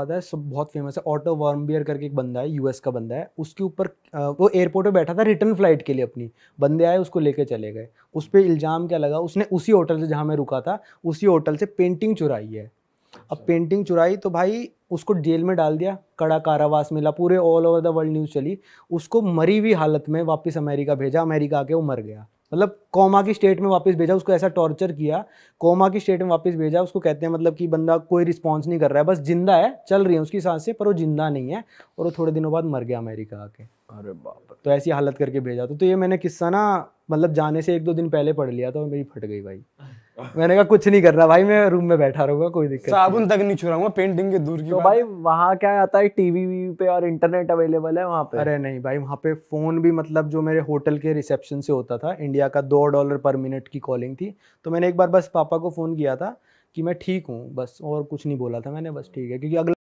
है सब बहुत फेमस है ऑटो वार्मबियर करके एक बंदा है यूएस का बंदा है उसके ऊपर वो एयरपोर्ट पे बैठा था रिटर्न फ्लाइट के लिए अपनी बंदे आए उसको लेके चले गए उस पर इल्ज़ाम क्या लगा उसने उसी होटल से जहाँ मैं रुका था उसी होटल से पेंटिंग चुराई है अब पेंटिंग अच्छा। चुराई तो भाई उसको जेल में डाल दिया कड़ा कारावास मिला पूरे all over the world news चली उसको मरी हुई हालत में वापस अमेरिका भेजा अमेरिका आके वो मर गया मतलब कोमा की स्टेट में वापस भेजा उसको ऐसा टॉर्चर किया कोमा की स्टेट में वापस भेजा उसको कहते हैं मतलब कि बंदा कोई रिस्पॉन्स नहीं कर रहा है बस जिंदा है चल रही है उसकी सांसें पर वो जिंदा नहीं है और वो थोड़े दिनों बाद मर गया अमेरिका आके अरे बाप तो ऐसी हालत करके भेजा तो, तो ये मैंने किस्सा ना मतलब जाने से एक दो दिन पहले पढ़ लिया था मेरी फट गई भाई मैंने कहा कुछ नहीं करना भाई मैं रूम में बैठा रहूंगा कोई दिक्कत साबुन तक नहीं छुराऊंगा पेंटिंग के दूर की तो भाई वहाँ क्या आता है टीवी पे और इंटरनेट अवेलेबल है वहाँ पे अरे नहीं भाई वहाँ पे फोन भी मतलब जो मेरे होटल के रिसेप्शन से होता था इंडिया का दो डॉलर पर मिनट की कॉलिंग थी तो मैंने एक बार बस पापा को फोन किया था कि मैं ठीक हूँ बस और कुछ नहीं बोला था मैंने बस ठीक है क्योंकि अगला